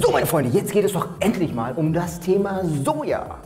So, meine Freunde, jetzt geht es doch endlich mal um das Thema Soja.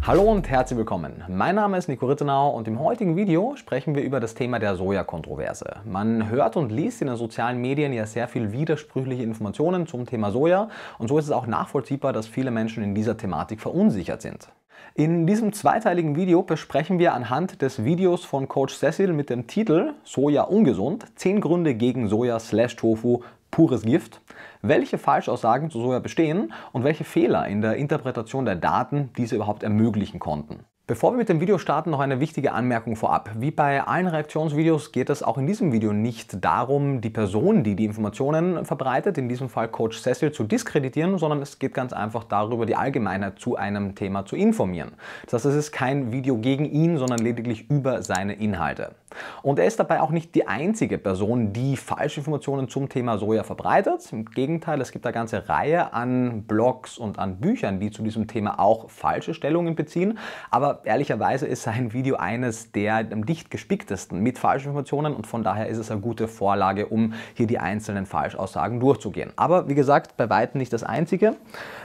Hallo und herzlich willkommen. Mein Name ist Nico Rittenau und im heutigen Video sprechen wir über das Thema der Sojakontroverse. Man hört und liest in den sozialen Medien ja sehr viel widersprüchliche Informationen zum Thema Soja und so ist es auch nachvollziehbar, dass viele Menschen in dieser Thematik verunsichert sind. In diesem zweiteiligen Video besprechen wir anhand des Videos von Coach Cecil mit dem Titel Soja ungesund, 10 Gründe gegen Soja slash Tofu pures Gift, welche Falschaussagen zu Soja bestehen und welche Fehler in der Interpretation der Daten diese überhaupt ermöglichen konnten. Bevor wir mit dem Video starten, noch eine wichtige Anmerkung vorab. Wie bei allen Reaktionsvideos geht es auch in diesem Video nicht darum, die Person, die die Informationen verbreitet, in diesem Fall Coach Cecil, zu diskreditieren, sondern es geht ganz einfach darüber, die Allgemeinheit zu einem Thema zu informieren. Das heißt, es ist kein Video gegen ihn, sondern lediglich über seine Inhalte. Und er ist dabei auch nicht die einzige Person, die falsche Informationen zum Thema Soja verbreitet. Im Gegenteil, es gibt eine ganze Reihe an Blogs und an Büchern, die zu diesem Thema auch falsche Stellungen beziehen. Aber ehrlicherweise ist sein Video eines der am dicht gespicktesten mit Falschinformationen und von daher ist es eine gute Vorlage, um hier die einzelnen Falschaussagen durchzugehen. Aber wie gesagt, bei weitem nicht das einzige.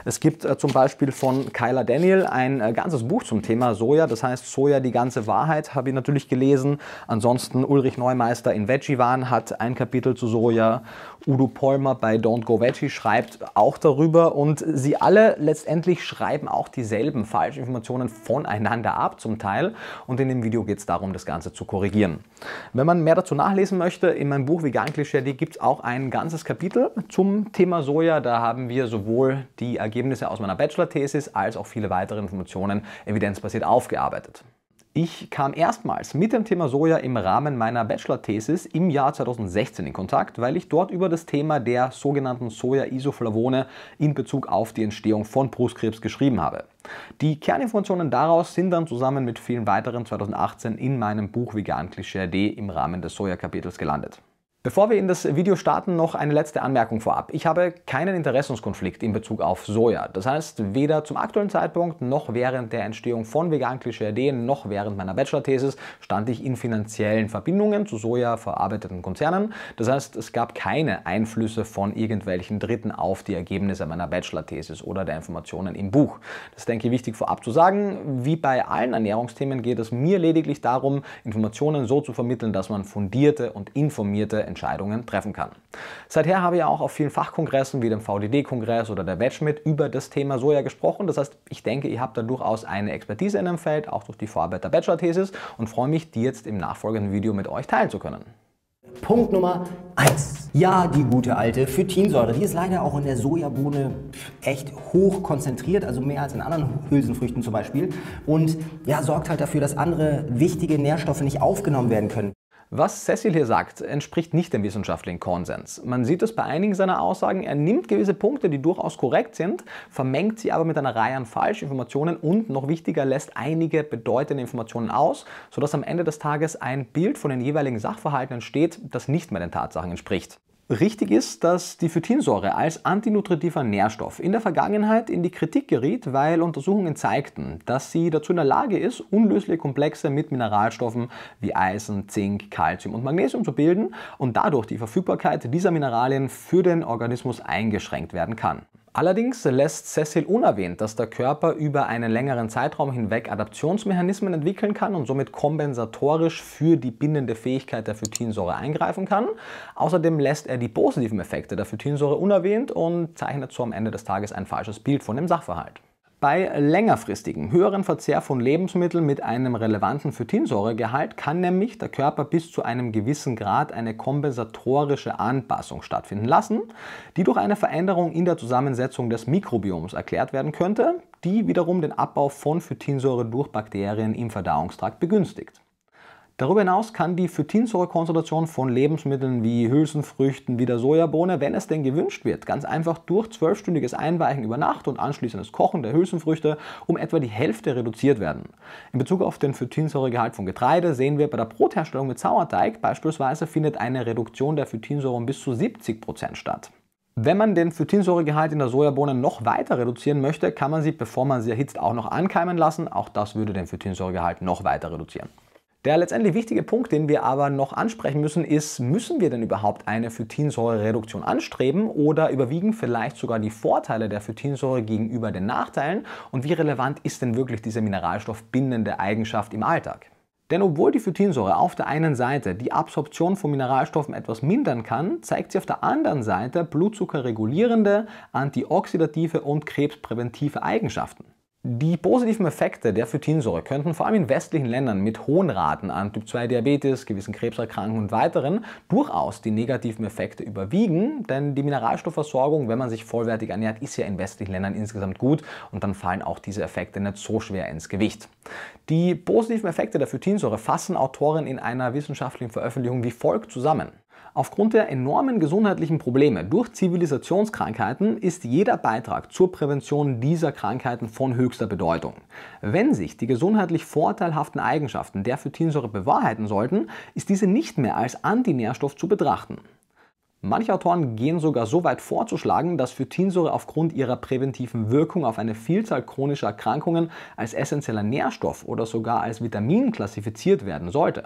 Es gibt äh, zum Beispiel von Kyla Daniel ein äh, ganzes Buch zum Thema Soja, das heißt Soja, die ganze Wahrheit, habe ich natürlich gelesen. Ansonsten Ulrich Neumeister in veggie Vegivan hat ein Kapitel zu Soja. Udo Polmer bei Don't Go Veggie schreibt auch darüber und sie alle letztendlich schreiben auch dieselben Falschinformationen voneinander Fragen da ab zum Teil und in dem Video geht es darum, das Ganze zu korrigieren. Wenn man mehr dazu nachlesen möchte, in meinem Buch Vegan Klischee gibt es auch ein ganzes Kapitel zum Thema Soja. Da haben wir sowohl die Ergebnisse aus meiner Bachelor-Thesis als auch viele weitere Informationen evidenzbasiert aufgearbeitet. Ich kam erstmals mit dem Thema Soja im Rahmen meiner Bachelor-Thesis im Jahr 2016 in Kontakt, weil ich dort über das Thema der sogenannten Soja-Isoflavone in Bezug auf die Entstehung von Brustkrebs geschrieben habe. Die Kerninformationen daraus sind dann zusammen mit vielen weiteren 2018 in meinem Buch Vegan Klischee D im Rahmen des Soja-Kapitels gelandet. Bevor wir in das Video starten, noch eine letzte Anmerkung vorab. Ich habe keinen Interessenskonflikt in Bezug auf Soja. Das heißt, weder zum aktuellen Zeitpunkt noch während der Entstehung von vegan Ideen noch während meiner Bachelor-Thesis stand ich in finanziellen Verbindungen zu Soja verarbeiteten Konzernen. Das heißt, es gab keine Einflüsse von irgendwelchen Dritten auf die Ergebnisse meiner Bachelor-Thesis oder der Informationen im Buch. Das denke ich wichtig vorab zu sagen. Wie bei allen Ernährungsthemen geht es mir lediglich darum, Informationen so zu vermitteln, dass man fundierte und informierte Entscheidungen treffen kann. Seither habe ich auch auf vielen Fachkongressen wie dem VDD-Kongress oder der WETSCHMIT über das Thema Soja gesprochen. Das heißt, ich denke, ihr habt da durchaus eine Expertise in dem Feld, auch durch die Vorarbeit der Bachelor-Thesis und freue mich, die jetzt im nachfolgenden Video mit euch teilen zu können. Punkt Nummer 1. Ja, die gute alte Phytinsäure. Die ist leider auch in der Sojabohne echt hoch konzentriert, also mehr als in anderen Hülsenfrüchten zum Beispiel. Und ja, sorgt halt dafür, dass andere wichtige Nährstoffe nicht aufgenommen werden können. Was Cecil hier sagt, entspricht nicht dem wissenschaftlichen Konsens. Man sieht es bei einigen seiner Aussagen, er nimmt gewisse Punkte, die durchaus korrekt sind, vermengt sie aber mit einer Reihe an Falschinformationen und noch wichtiger lässt einige bedeutende Informationen aus, sodass am Ende des Tages ein Bild von den jeweiligen Sachverhalten entsteht, das nicht mehr den Tatsachen entspricht. Richtig ist, dass die Phytinsäure als antinutritiver Nährstoff in der Vergangenheit in die Kritik geriet, weil Untersuchungen zeigten, dass sie dazu in der Lage ist, unlösliche Komplexe mit Mineralstoffen wie Eisen, Zink, Kalzium und Magnesium zu bilden und dadurch die Verfügbarkeit dieser Mineralien für den Organismus eingeschränkt werden kann. Allerdings lässt Cecil unerwähnt, dass der Körper über einen längeren Zeitraum hinweg Adaptionsmechanismen entwickeln kann und somit kompensatorisch für die bindende Fähigkeit der Phytinsäure eingreifen kann. Außerdem lässt er die positiven Effekte der Phytinsäure unerwähnt und zeichnet so am Ende des Tages ein falsches Bild von dem Sachverhalt. Bei längerfristigem höheren Verzehr von Lebensmitteln mit einem relevanten Phytinsäuregehalt kann nämlich der Körper bis zu einem gewissen Grad eine kompensatorische Anpassung stattfinden lassen, die durch eine Veränderung in der Zusammensetzung des Mikrobioms erklärt werden könnte, die wiederum den Abbau von Phytinsäure durch Bakterien im Verdauungstrakt begünstigt. Darüber hinaus kann die Phytinsäurekonzentration von Lebensmitteln wie Hülsenfrüchten, wie der Sojabohne, wenn es denn gewünscht wird, ganz einfach durch zwölfstündiges Einweichen über Nacht und anschließendes Kochen der Hülsenfrüchte um etwa die Hälfte reduziert werden. In Bezug auf den Phytinsäuregehalt von Getreide sehen wir bei der Brotherstellung mit Sauerteig beispielsweise findet eine Reduktion der Phytinsäure um bis zu 70% Prozent statt. Wenn man den Phytinsäuregehalt in der Sojabohne noch weiter reduzieren möchte, kann man sie, bevor man sie erhitzt, auch noch ankeimen lassen. Auch das würde den Phytinsäuregehalt noch weiter reduzieren. Der letztendlich wichtige Punkt, den wir aber noch ansprechen müssen, ist, müssen wir denn überhaupt eine Phytinsäure-Reduktion anstreben oder überwiegen vielleicht sogar die Vorteile der Phytinsäure gegenüber den Nachteilen? Und wie relevant ist denn wirklich diese mineralstoffbindende Eigenschaft im Alltag? Denn obwohl die Phytinsäure auf der einen Seite die Absorption von Mineralstoffen etwas mindern kann, zeigt sie auf der anderen Seite blutzuckerregulierende, antioxidative und krebspräventive Eigenschaften. Die positiven Effekte der Phytinsäure könnten vor allem in westlichen Ländern mit hohen Raten an Typ-2-Diabetes, gewissen Krebserkrankungen und weiteren durchaus die negativen Effekte überwiegen, denn die Mineralstoffversorgung, wenn man sich vollwertig ernährt, ist ja in westlichen Ländern insgesamt gut und dann fallen auch diese Effekte nicht so schwer ins Gewicht. Die positiven Effekte der Phytinsäure fassen Autoren in einer wissenschaftlichen Veröffentlichung wie folgt zusammen. Aufgrund der enormen gesundheitlichen Probleme durch Zivilisationskrankheiten ist jeder Beitrag zur Prävention dieser Krankheiten von höchster Bedeutung. Wenn sich die gesundheitlich vorteilhaften Eigenschaften der Phytinsäure bewahrheiten sollten, ist diese nicht mehr als Antinährstoff zu betrachten. Manche Autoren gehen sogar so weit vorzuschlagen, dass Phytinsäure aufgrund ihrer präventiven Wirkung auf eine Vielzahl chronischer Erkrankungen als essentieller Nährstoff oder sogar als Vitamin klassifiziert werden sollte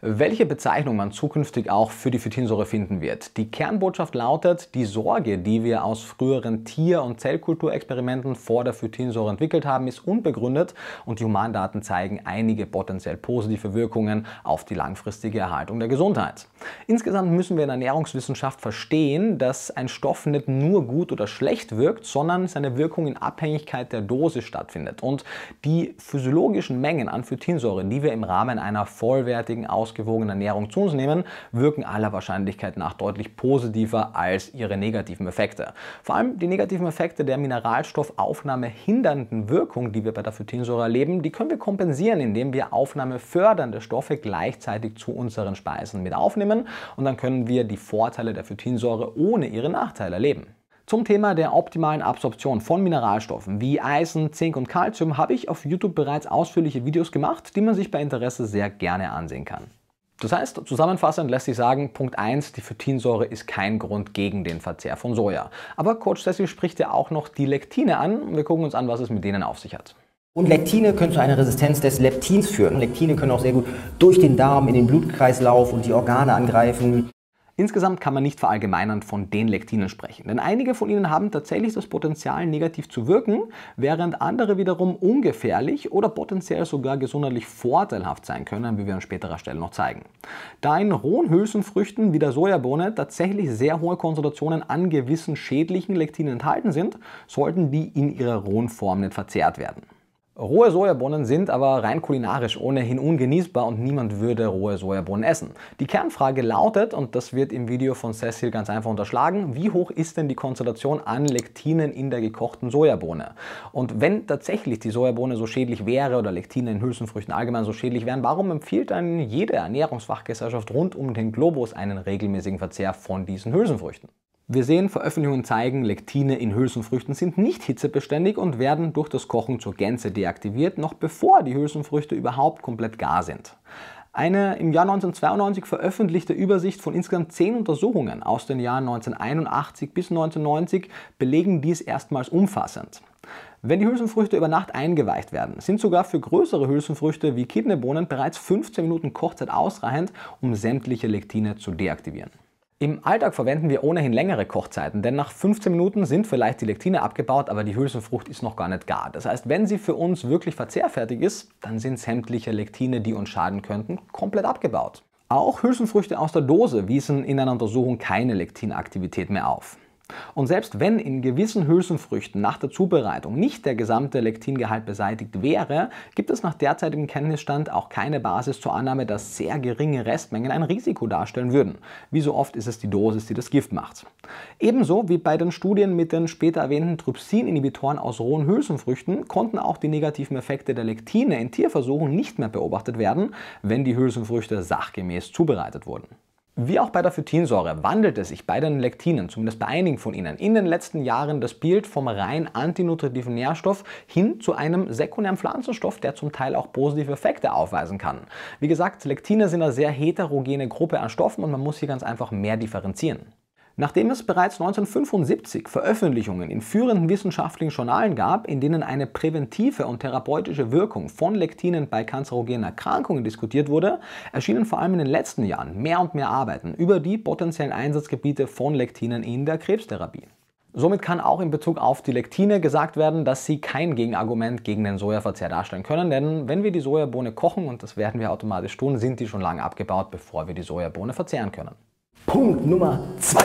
welche Bezeichnung man zukünftig auch für die Phytinsäure finden wird. Die Kernbotschaft lautet, die Sorge, die wir aus früheren Tier- und Zellkulturexperimenten vor der Phytinsäure entwickelt haben, ist unbegründet und die Humandaten zeigen einige potenziell positive Wirkungen auf die langfristige Erhaltung der Gesundheit. Insgesamt müssen wir in der Ernährungswissenschaft verstehen, dass ein Stoff nicht nur gut oder schlecht wirkt, sondern seine Wirkung in Abhängigkeit der Dosis stattfindet. Und die physiologischen Mengen an Phytinsäure, die wir im Rahmen einer vollwertigen Ausbildung ausgewogene Ernährung zu uns nehmen, wirken aller Wahrscheinlichkeit nach deutlich positiver als ihre negativen Effekte. Vor allem die negativen Effekte der Mineralstoffaufnahme hindernden Wirkung, die wir bei der Phytinsäure erleben, die können wir kompensieren, indem wir aufnahmefördernde Stoffe gleichzeitig zu unseren Speisen mit aufnehmen und dann können wir die Vorteile der Phytinsäure ohne ihre Nachteile erleben. Zum Thema der optimalen Absorption von Mineralstoffen wie Eisen, Zink und Kalzium habe ich auf YouTube bereits ausführliche Videos gemacht, die man sich bei Interesse sehr gerne ansehen kann. Das heißt, zusammenfassend lässt sich sagen, Punkt 1, die Phytinsäure ist kein Grund gegen den Verzehr von Soja. Aber Coach Sessi spricht ja auch noch die Lektine an wir gucken uns an, was es mit denen auf sich hat. Und Lektine können zu einer Resistenz des Leptins führen. Lektine können auch sehr gut durch den Darm in den Blutkreislauf und die Organe angreifen. Insgesamt kann man nicht verallgemeinern von den Lektinen sprechen, denn einige von ihnen haben tatsächlich das Potenzial, negativ zu wirken, während andere wiederum ungefährlich oder potenziell sogar gesundheitlich vorteilhaft sein können, wie wir an späterer Stelle noch zeigen. Da in rohen Hülsenfrüchten wie der Sojabohne tatsächlich sehr hohe Konzentrationen an gewissen schädlichen Lektinen enthalten sind, sollten die in ihrer rohen Form nicht verzehrt werden. Rohe Sojabohnen sind aber rein kulinarisch ohnehin ungenießbar und niemand würde rohe Sojabohnen essen. Die Kernfrage lautet, und das wird im Video von Cecil ganz einfach unterschlagen, wie hoch ist denn die Konzentration an Lektinen in der gekochten Sojabohne? Und wenn tatsächlich die Sojabohne so schädlich wäre oder Lektine in Hülsenfrüchten allgemein so schädlich wären, warum empfiehlt dann jede Ernährungsfachgesellschaft rund um den Globus einen regelmäßigen Verzehr von diesen Hülsenfrüchten? Wir sehen, Veröffentlichungen zeigen, Lektine in Hülsenfrüchten sind nicht hitzebeständig und werden durch das Kochen zur Gänze deaktiviert, noch bevor die Hülsenfrüchte überhaupt komplett gar sind. Eine im Jahr 1992 veröffentlichte Übersicht von insgesamt zehn Untersuchungen aus den Jahren 1981 bis 1990 belegen dies erstmals umfassend. Wenn die Hülsenfrüchte über Nacht eingeweicht werden, sind sogar für größere Hülsenfrüchte wie Kidneybohnen bereits 15 Minuten Kochzeit ausreichend, um sämtliche Lektine zu deaktivieren. Im Alltag verwenden wir ohnehin längere Kochzeiten, denn nach 15 Minuten sind vielleicht die Lektine abgebaut, aber die Hülsenfrucht ist noch gar nicht gar. Das heißt, wenn sie für uns wirklich verzehrfertig ist, dann sind sämtliche Lektine, die uns schaden könnten, komplett abgebaut. Auch Hülsenfrüchte aus der Dose wiesen in einer Untersuchung keine Lektinaktivität mehr auf. Und selbst wenn in gewissen Hülsenfrüchten nach der Zubereitung nicht der gesamte Lektingehalt beseitigt wäre, gibt es nach derzeitigem Kenntnisstand auch keine Basis zur Annahme, dass sehr geringe Restmengen ein Risiko darstellen würden. Wie so oft ist es die Dosis, die das Gift macht. Ebenso wie bei den Studien mit den später erwähnten Trypsin-Inhibitoren aus rohen Hülsenfrüchten konnten auch die negativen Effekte der Lektine in Tierversuchen nicht mehr beobachtet werden, wenn die Hülsenfrüchte sachgemäß zubereitet wurden. Wie auch bei der Phytinsäure wandelt es sich bei den Lektinen, zumindest bei einigen von ihnen, in den letzten Jahren das Bild vom rein antinutritiven Nährstoff hin zu einem sekundären Pflanzenstoff, der zum Teil auch positive Effekte aufweisen kann. Wie gesagt, Lektine sind eine sehr heterogene Gruppe an Stoffen und man muss hier ganz einfach mehr differenzieren. Nachdem es bereits 1975 Veröffentlichungen in führenden wissenschaftlichen Journalen gab, in denen eine präventive und therapeutische Wirkung von Lektinen bei kanzerogenen Erkrankungen diskutiert wurde, erschienen vor allem in den letzten Jahren mehr und mehr Arbeiten über die potenziellen Einsatzgebiete von Lektinen in der Krebstherapie. Somit kann auch in Bezug auf die Lektine gesagt werden, dass sie kein Gegenargument gegen den Sojaverzehr darstellen können, denn wenn wir die Sojabohne kochen, und das werden wir automatisch tun, sind die schon lange abgebaut, bevor wir die Sojabohne verzehren können. Punkt Nummer 2.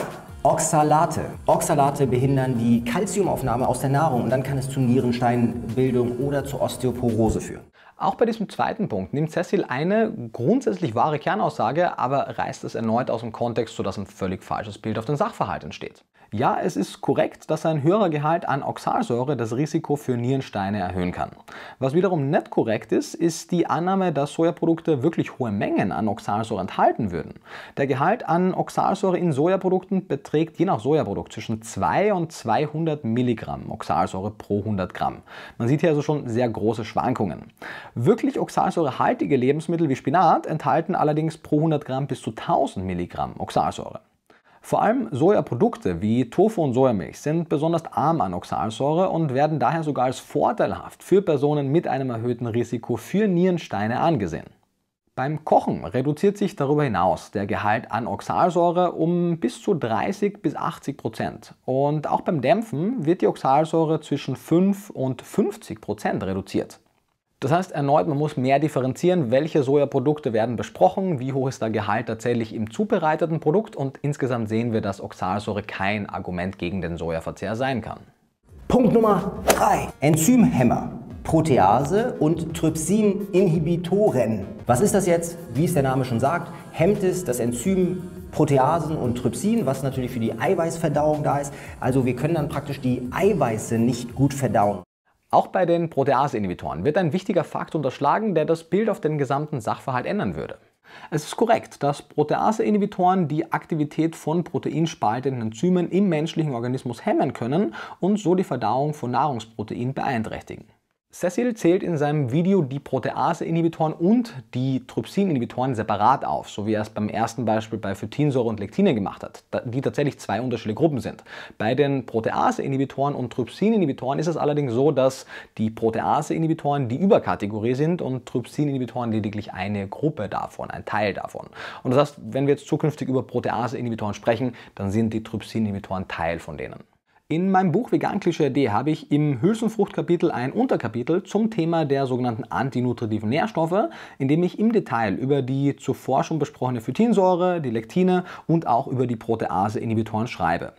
Oxalate. Oxalate behindern die Kalziumaufnahme aus der Nahrung und dann kann es zu Nierensteinbildung oder zur Osteoporose führen. Auch bei diesem zweiten Punkt nimmt Cecil eine grundsätzlich wahre Kernaussage, aber reißt es erneut aus dem Kontext, sodass ein völlig falsches Bild auf den Sachverhalt entsteht. Ja, es ist korrekt, dass ein höherer Gehalt an Oxalsäure das Risiko für Nierensteine erhöhen kann. Was wiederum nicht korrekt ist, ist die Annahme, dass Sojaprodukte wirklich hohe Mengen an Oxalsäure enthalten würden. Der Gehalt an Oxalsäure in Sojaprodukten beträgt je nach Sojaprodukt zwischen 2 und 200 Milligramm Oxalsäure pro 100 Gramm. Man sieht hier also schon sehr große Schwankungen. Wirklich oxalsäurehaltige Lebensmittel wie Spinat enthalten allerdings pro 100 Gramm bis zu 1000 Milligramm Oxalsäure. Vor allem Sojaprodukte wie Tofu und Sojamilch sind besonders arm an Oxalsäure und werden daher sogar als vorteilhaft für Personen mit einem erhöhten Risiko für Nierensteine angesehen. Beim Kochen reduziert sich darüber hinaus der Gehalt an Oxalsäure um bis zu 30 bis 80 Prozent. Und auch beim Dämpfen wird die Oxalsäure zwischen 5 und 50 Prozent reduziert. Das heißt erneut, man muss mehr differenzieren, welche Sojaprodukte werden besprochen, wie hoch ist der Gehalt tatsächlich im zubereiteten Produkt und insgesamt sehen wir, dass Oxalsäure kein Argument gegen den Sojaverzehr sein kann. Punkt Nummer 3. Enzymhemmer. Protease und Trypsin-Inhibitoren. Was ist das jetzt? Wie es der Name schon sagt, hemmt es das Enzym Proteasen und Trypsin, was natürlich für die Eiweißverdauung da ist. Also wir können dann praktisch die Eiweiße nicht gut verdauen. Auch bei den Protease-Inhibitoren wird ein wichtiger Fakt unterschlagen, der das Bild auf den gesamten Sachverhalt ändern würde. Es ist korrekt, dass Protease-Inhibitoren die Aktivität von proteinspaltenden Enzymen im menschlichen Organismus hemmen können und so die Verdauung von Nahrungsproteinen beeinträchtigen. Cecil zählt in seinem Video die Protease-Inhibitoren und die Trypsin-Inhibitoren separat auf, so wie er es beim ersten Beispiel bei Phytinsäure und Lektine gemacht hat, die tatsächlich zwei unterschiedliche Gruppen sind. Bei den Protease-Inhibitoren und Trypsin-Inhibitoren ist es allerdings so, dass die Protease-Inhibitoren die Überkategorie sind und Trypsin-Inhibitoren lediglich eine Gruppe davon, ein Teil davon. Und das heißt, wenn wir jetzt zukünftig über Protease-Inhibitoren sprechen, dann sind die Trypsin-Inhibitoren Teil von denen. In meinem Buch Vegan Klischee D habe ich im Hülsenfruchtkapitel ein Unterkapitel zum Thema der sogenannten antinutritiven Nährstoffe, in dem ich im Detail über die zuvor schon besprochene Phytinsäure, die Lektine und auch über die Protease-Inhibitoren schreibe.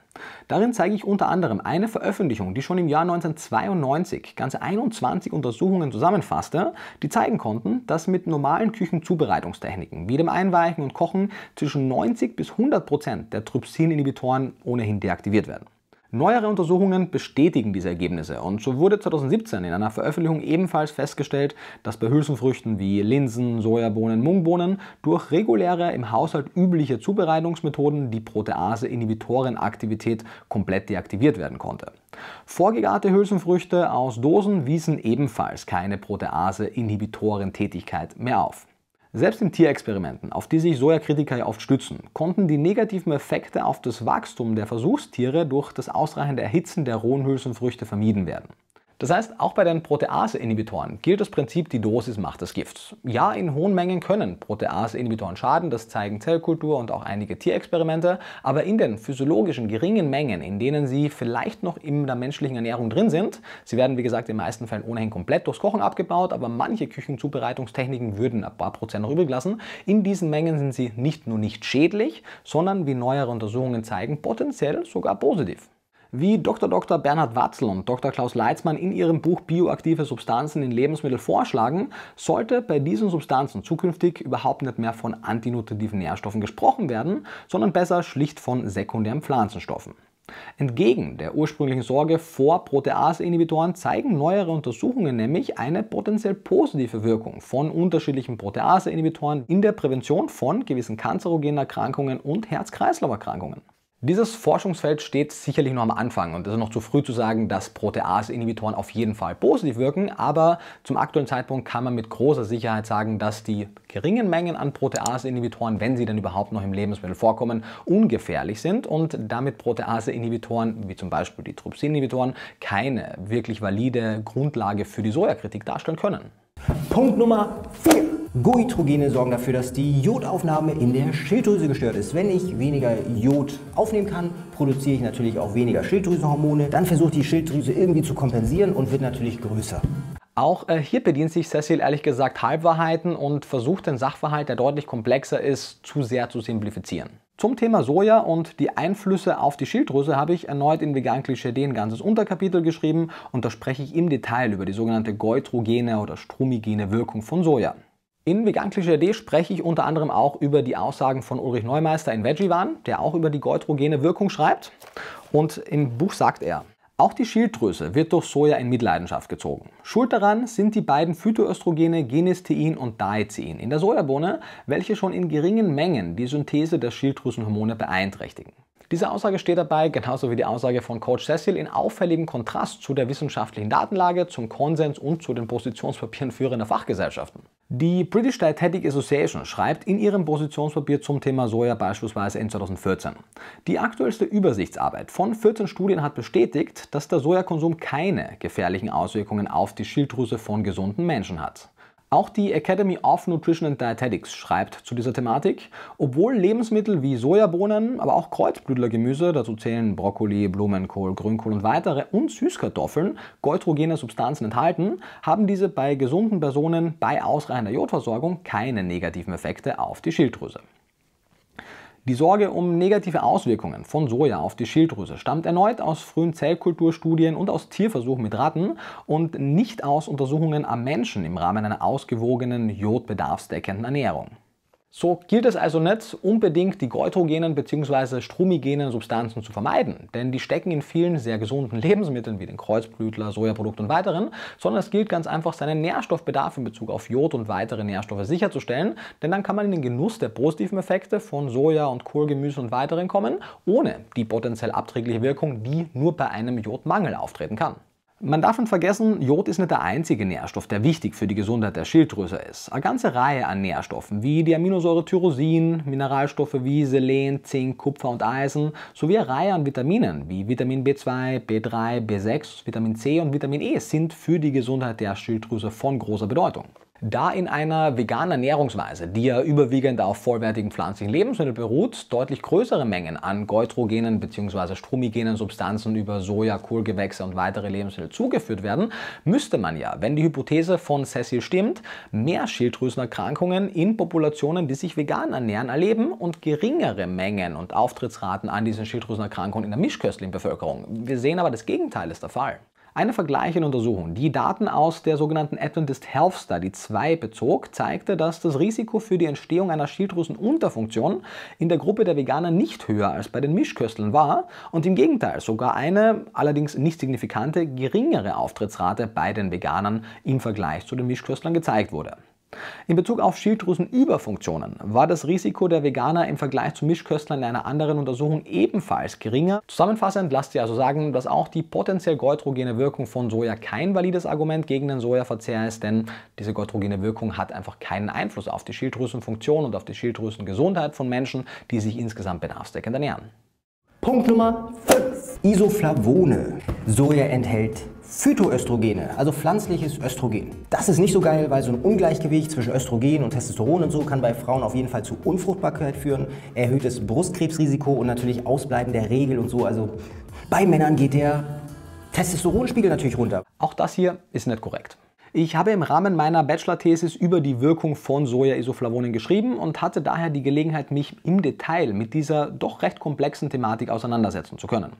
Darin zeige ich unter anderem eine Veröffentlichung, die schon im Jahr 1992 ganze 21 Untersuchungen zusammenfasste, die zeigen konnten, dass mit normalen Küchenzubereitungstechniken wie dem Einweichen und Kochen zwischen 90 bis 100 Prozent der Trypsin-Inhibitoren ohnehin deaktiviert werden. Neuere Untersuchungen bestätigen diese Ergebnisse und so wurde 2017 in einer Veröffentlichung ebenfalls festgestellt, dass bei Hülsenfrüchten wie Linsen, Sojabohnen, Mungbohnen durch reguläre, im Haushalt übliche Zubereitungsmethoden die Protease-Inhibitorenaktivität komplett deaktiviert werden konnte. Vorgegarte Hülsenfrüchte aus Dosen wiesen ebenfalls keine Protease-Inhibitorentätigkeit mehr auf. Selbst in Tierexperimenten, auf die sich Sojakritiker ja oft stützen, konnten die negativen Effekte auf das Wachstum der Versuchstiere durch das ausreichende Erhitzen der rohen Hülsenfrüchte vermieden werden. Das heißt, auch bei den Protease-Inhibitoren gilt das Prinzip, die Dosis macht das Gift. Ja, in hohen Mengen können Protease-Inhibitoren schaden, das zeigen Zellkultur und auch einige Tierexperimente, aber in den physiologischen geringen Mengen, in denen sie vielleicht noch in der menschlichen Ernährung drin sind, sie werden wie gesagt in den meisten Fällen ohnehin komplett durchs Kochen abgebaut, aber manche Küchenzubereitungstechniken würden ein paar Prozent noch übrig lassen, in diesen Mengen sind sie nicht nur nicht schädlich, sondern wie neuere Untersuchungen zeigen, potenziell sogar positiv wie Dr. Dr. Bernhard Watzel und Dr. Klaus Leitzmann in ihrem Buch Bioaktive Substanzen in Lebensmitteln vorschlagen, sollte bei diesen Substanzen zukünftig überhaupt nicht mehr von antinutritiven Nährstoffen gesprochen werden, sondern besser schlicht von sekundären Pflanzenstoffen. Entgegen der ursprünglichen Sorge vor Protease-Inhibitoren zeigen neuere Untersuchungen nämlich eine potenziell positive Wirkung von unterschiedlichen Protease-Inhibitoren in der Prävention von gewissen kanzerogenen Erkrankungen und Herz-Kreislauf-Erkrankungen. Dieses Forschungsfeld steht sicherlich noch am Anfang und es ist noch zu früh zu sagen, dass Protease-Inhibitoren auf jeden Fall positiv wirken, aber zum aktuellen Zeitpunkt kann man mit großer Sicherheit sagen, dass die geringen Mengen an Protease-Inhibitoren, wenn sie denn überhaupt noch im Lebensmittel vorkommen, ungefährlich sind und damit Protease-Inhibitoren, wie zum Beispiel die Trypsin-Inhibitoren, keine wirklich valide Grundlage für die Sojakritik darstellen können. Punkt Nummer 4. Goitrogene sorgen dafür, dass die Jodaufnahme in der Schilddrüse gestört ist. Wenn ich weniger Jod aufnehmen kann, produziere ich natürlich auch weniger Schilddrüsenhormone. Dann versucht die Schilddrüse irgendwie zu kompensieren und wird natürlich größer. Auch äh, hier bedient sich Cecil ehrlich gesagt Halbwahrheiten und versucht den Sachverhalt, der deutlich komplexer ist, zu sehr zu simplifizieren. Zum Thema Soja und die Einflüsse auf die Schilddrüse habe ich erneut in Vegan Klischee ein ganzes Unterkapitel geschrieben und da spreche ich im Detail über die sogenannte goitrogene oder stromigene Wirkung von Soja. In Vegan Klischee spreche ich unter anderem auch über die Aussagen von Ulrich Neumeister in Vegivan, der auch über die goitrogene Wirkung schreibt und im Buch sagt er, auch die Schilddrüse wird durch Soja in Mitleidenschaft gezogen. Schuld daran sind die beiden Phytoöstrogene Genistein und Diazein in der Sojabohne, welche schon in geringen Mengen die Synthese der Schilddrüsenhormone beeinträchtigen. Diese Aussage steht dabei, genauso wie die Aussage von Coach Cecil, in auffälligem Kontrast zu der wissenschaftlichen Datenlage, zum Konsens und zu den Positionspapieren führender Fachgesellschaften. Die British Dietetic Association schreibt in ihrem Positionspapier zum Thema Soja beispielsweise in 2014. Die aktuellste Übersichtsarbeit von 14 Studien hat bestätigt, dass der Sojakonsum keine gefährlichen Auswirkungen auf die Schilddrüse von gesunden Menschen hat. Auch die Academy of Nutrition and Dietetics schreibt zu dieser Thematik, obwohl Lebensmittel wie Sojabohnen, aber auch Kreuzblütlergemüse, dazu zählen Brokkoli, Blumenkohl, Grünkohl und weitere und Süßkartoffeln, goitrogene Substanzen enthalten, haben diese bei gesunden Personen bei ausreichender Jodversorgung keine negativen Effekte auf die Schilddrüse. Die Sorge um negative Auswirkungen von Soja auf die Schilddrüse stammt erneut aus frühen Zellkulturstudien und aus Tierversuchen mit Ratten und nicht aus Untersuchungen am Menschen im Rahmen einer ausgewogenen, jodbedarfsdeckenden Ernährung. So gilt es also nicht unbedingt, die goitrogenen bzw. strumigenen Substanzen zu vermeiden, denn die stecken in vielen sehr gesunden Lebensmitteln wie den Kreuzblütler, Sojaprodukt und weiteren, sondern es gilt ganz einfach, seinen Nährstoffbedarf in Bezug auf Jod und weitere Nährstoffe sicherzustellen, denn dann kann man in den Genuss der positiven Effekte von Soja und Kohlgemüse und weiteren kommen, ohne die potenziell abträgliche Wirkung, die nur bei einem Jodmangel auftreten kann. Man darf nicht vergessen, Jod ist nicht der einzige Nährstoff, der wichtig für die Gesundheit der Schilddrüse ist. Eine ganze Reihe an Nährstoffen wie die Aminosäure Tyrosin, Mineralstoffe wie Selen, Zink, Kupfer und Eisen sowie eine Reihe an Vitaminen wie Vitamin B2, B3, B6, Vitamin C und Vitamin E sind für die Gesundheit der Schilddrüse von großer Bedeutung. Da in einer veganen Ernährungsweise, die ja überwiegend auf vollwertigen pflanzlichen Lebensmitteln beruht, deutlich größere Mengen an geutrogenen bzw. strumigenen Substanzen über Soja, Kohlgewächse und weitere Lebensmittel zugeführt werden, müsste man ja, wenn die Hypothese von Cecil stimmt, mehr Schilddrüsenerkrankungen in Populationen, die sich vegan ernähren, erleben und geringere Mengen und Auftrittsraten an diesen Schilddrüsenerkrankungen in der mischköstlichen Bevölkerung. Wir sehen aber, das Gegenteil ist der Fall. Eine vergleichende Untersuchung, die Daten aus der sogenannten Adventist Health Study 2 bezog, zeigte, dass das Risiko für die Entstehung einer Schilddrüsenunterfunktion in der Gruppe der Veganer nicht höher als bei den Mischköstlern war und im Gegenteil sogar eine, allerdings nicht signifikante, geringere Auftrittsrate bei den Veganern im Vergleich zu den Mischköstlern gezeigt wurde. In Bezug auf Schilddrüsenüberfunktionen war das Risiko der Veganer im Vergleich zu Mischköstlern in einer anderen Untersuchung ebenfalls geringer. Zusammenfassend lasst ihr also sagen, dass auch die potenziell geutrogene Wirkung von Soja kein valides Argument gegen den Sojaverzehr ist, denn diese geutrogene Wirkung hat einfach keinen Einfluss auf die Schilddrüsenfunktion und auf die Schilddrüsengesundheit von Menschen, die sich insgesamt bedarfsdeckend ernähren. Punkt Nummer 5. Isoflavone. Soja enthält Phytoöstrogene, also pflanzliches Östrogen. Das ist nicht so geil, weil so ein Ungleichgewicht zwischen Östrogen und Testosteron und so kann bei Frauen auf jeden Fall zu Unfruchtbarkeit führen, erhöhtes Brustkrebsrisiko und natürlich Ausbleiben der Regel und so. Also bei Männern geht der Testosteronspiegel natürlich runter. Auch das hier ist nicht korrekt. Ich habe im Rahmen meiner Bachelor-Thesis über die Wirkung von Soja-Isoflavonen geschrieben und hatte daher die Gelegenheit, mich im Detail mit dieser doch recht komplexen Thematik auseinandersetzen zu können.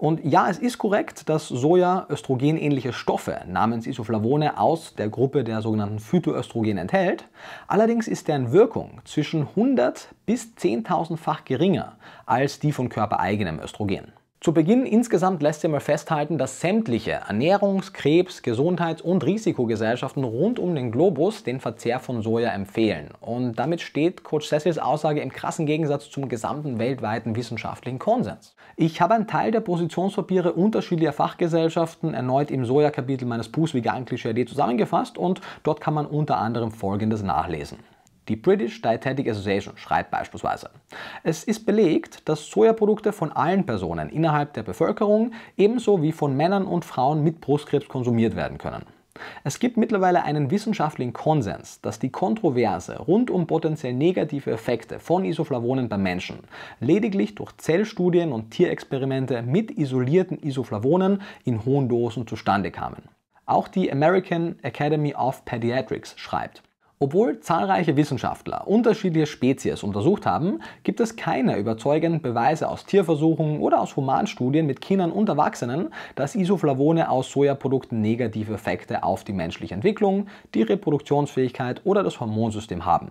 Und ja, es ist korrekt, dass Soja östrogenähnliche Stoffe namens Isoflavone aus der Gruppe der sogenannten Phytoöstrogen enthält. Allerdings ist deren Wirkung zwischen 100 bis 10.000-fach geringer als die von körpereigenem Östrogen. Zu Beginn insgesamt lässt sich mal festhalten, dass sämtliche Ernährungs-, Krebs-, Gesundheits- und Risikogesellschaften rund um den Globus den Verzehr von Soja empfehlen. Und damit steht Coach Cecils Aussage im krassen Gegensatz zum gesamten weltweiten wissenschaftlichen Konsens. Ich habe einen Teil der Positionspapiere unterschiedlicher Fachgesellschaften erneut im Soja-Kapitel meines Buchs Vegan Klischee zusammengefasst und dort kann man unter anderem Folgendes nachlesen. Die British Dietetic Association schreibt beispielsweise, es ist belegt, dass Sojaprodukte von allen Personen innerhalb der Bevölkerung ebenso wie von Männern und Frauen mit Brustkrebs konsumiert werden können. Es gibt mittlerweile einen wissenschaftlichen Konsens, dass die Kontroverse rund um potenziell negative Effekte von Isoflavonen bei Menschen lediglich durch Zellstudien und Tierexperimente mit isolierten Isoflavonen in hohen Dosen zustande kamen. Auch die American Academy of Pediatrics schreibt, obwohl zahlreiche Wissenschaftler unterschiedliche Spezies untersucht haben, gibt es keine überzeugenden Beweise aus Tierversuchen oder aus Humanstudien mit Kindern und Erwachsenen, dass Isoflavone aus Sojaprodukten negative Effekte auf die menschliche Entwicklung, die Reproduktionsfähigkeit oder das Hormonsystem haben.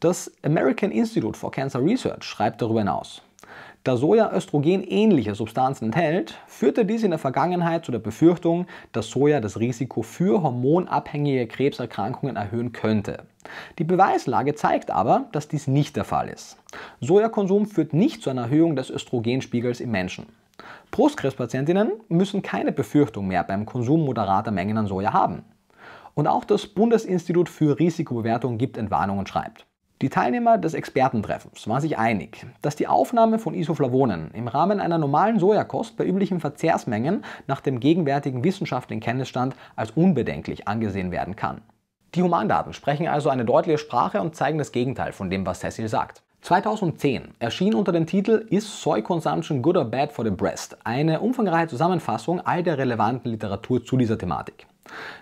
Das American Institute for Cancer Research schreibt darüber hinaus. Da Soja östrogenähnliche Substanzen enthält, führte dies in der Vergangenheit zu der Befürchtung, dass Soja das Risiko für hormonabhängige Krebserkrankungen erhöhen könnte. Die Beweislage zeigt aber, dass dies nicht der Fall ist. Sojakonsum führt nicht zu einer Erhöhung des Östrogenspiegels im Menschen. Brustkrebspatientinnen müssen keine Befürchtung mehr beim Konsum moderater Mengen an Soja haben. Und auch das Bundesinstitut für Risikobewertung gibt Entwarnung und schreibt, die Teilnehmer des Expertentreffens waren sich einig, dass die Aufnahme von Isoflavonen im Rahmen einer normalen Sojakost bei üblichen Verzehrsmengen nach dem gegenwärtigen wissenschaftlichen Kenntnisstand als unbedenklich angesehen werden kann. Die Humandaten sprechen also eine deutliche Sprache und zeigen das Gegenteil von dem, was Cecil sagt. 2010 erschien unter dem Titel Is Soy Consumption Good or Bad for the Breast eine umfangreiche Zusammenfassung all der relevanten Literatur zu dieser Thematik.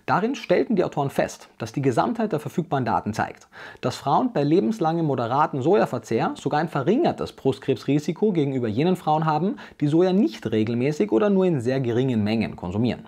Darin stellten die Autoren fest, dass die Gesamtheit der verfügbaren Daten zeigt, dass Frauen bei lebenslangem moderaten Sojaverzehr sogar ein verringertes Brustkrebsrisiko gegenüber jenen Frauen haben, die Soja nicht regelmäßig oder nur in sehr geringen Mengen konsumieren.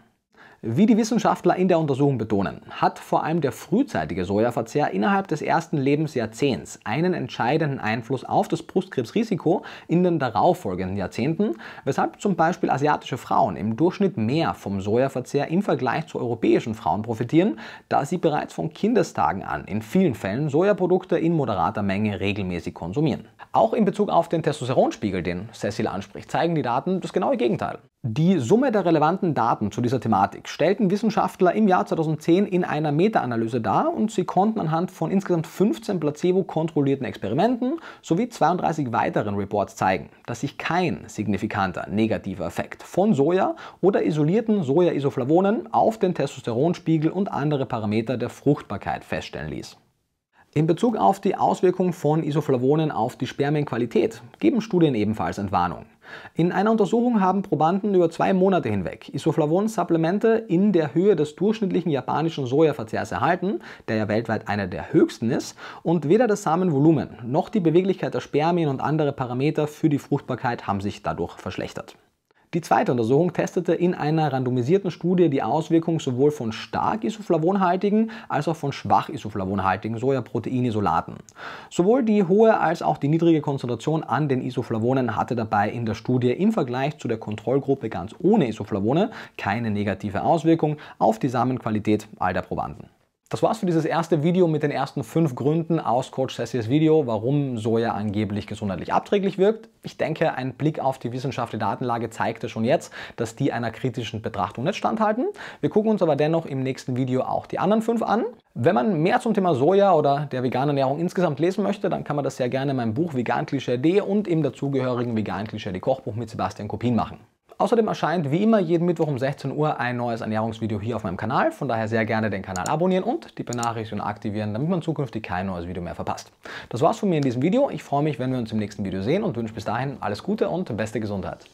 Wie die Wissenschaftler in der Untersuchung betonen, hat vor allem der frühzeitige Sojaverzehr innerhalb des ersten Lebensjahrzehnts einen entscheidenden Einfluss auf das Brustkrebsrisiko in den darauffolgenden Jahrzehnten, weshalb zum Beispiel asiatische Frauen im Durchschnitt mehr vom Sojaverzehr im Vergleich zu europäischen Frauen profitieren, da sie bereits von Kindestagen an in vielen Fällen Sojaprodukte in moderater Menge regelmäßig konsumieren. Auch in Bezug auf den Testosteronspiegel, den Cecil anspricht, zeigen die Daten das genaue Gegenteil. Die Summe der relevanten Daten zu dieser Thematik stellten Wissenschaftler im Jahr 2010 in einer Meta-Analyse dar und sie konnten anhand von insgesamt 15 placebo-kontrollierten Experimenten sowie 32 weiteren Reports zeigen, dass sich kein signifikanter negativer Effekt von Soja oder isolierten Soja-Isoflavonen auf den Testosteronspiegel und andere Parameter der Fruchtbarkeit feststellen ließ. In Bezug auf die Auswirkung von Isoflavonen auf die Spermienqualität geben Studien ebenfalls Entwarnung. In einer Untersuchung haben Probanden über zwei Monate hinweg Isoflavon-Supplemente in der Höhe des durchschnittlichen japanischen Sojaverzehrs erhalten, der ja weltweit einer der höchsten ist, und weder das Samenvolumen noch die Beweglichkeit der Spermien und andere Parameter für die Fruchtbarkeit haben sich dadurch verschlechtert. Die zweite Untersuchung testete in einer randomisierten Studie die Auswirkung sowohl von stark isoflavonhaltigen als auch von schwach isoflavonhaltigen Sojaproteinisolaten. Sowohl die hohe als auch die niedrige Konzentration an den Isoflavonen hatte dabei in der Studie im Vergleich zu der Kontrollgruppe ganz ohne Isoflavone keine negative Auswirkung auf die Samenqualität all der Probanden. Das war's für dieses erste Video mit den ersten fünf Gründen aus Coach Cecils Video, warum Soja angeblich gesundheitlich abträglich wirkt. Ich denke, ein Blick auf die wissenschaftliche Datenlage zeigte schon jetzt, dass die einer kritischen Betrachtung nicht standhalten. Wir gucken uns aber dennoch im nächsten Video auch die anderen fünf an. Wenn man mehr zum Thema Soja oder der veganen Ernährung insgesamt lesen möchte, dann kann man das sehr gerne in meinem Buch Vegan Klischee D und im dazugehörigen Vegan Klischee D Kochbuch mit Sebastian Kopin machen. Außerdem erscheint wie immer jeden Mittwoch um 16 Uhr ein neues Ernährungsvideo hier auf meinem Kanal. Von daher sehr gerne den Kanal abonnieren und die Benachrichtigung aktivieren, damit man zukünftig kein neues Video mehr verpasst. Das war's von mir in diesem Video. Ich freue mich, wenn wir uns im nächsten Video sehen und wünsche bis dahin alles Gute und beste Gesundheit.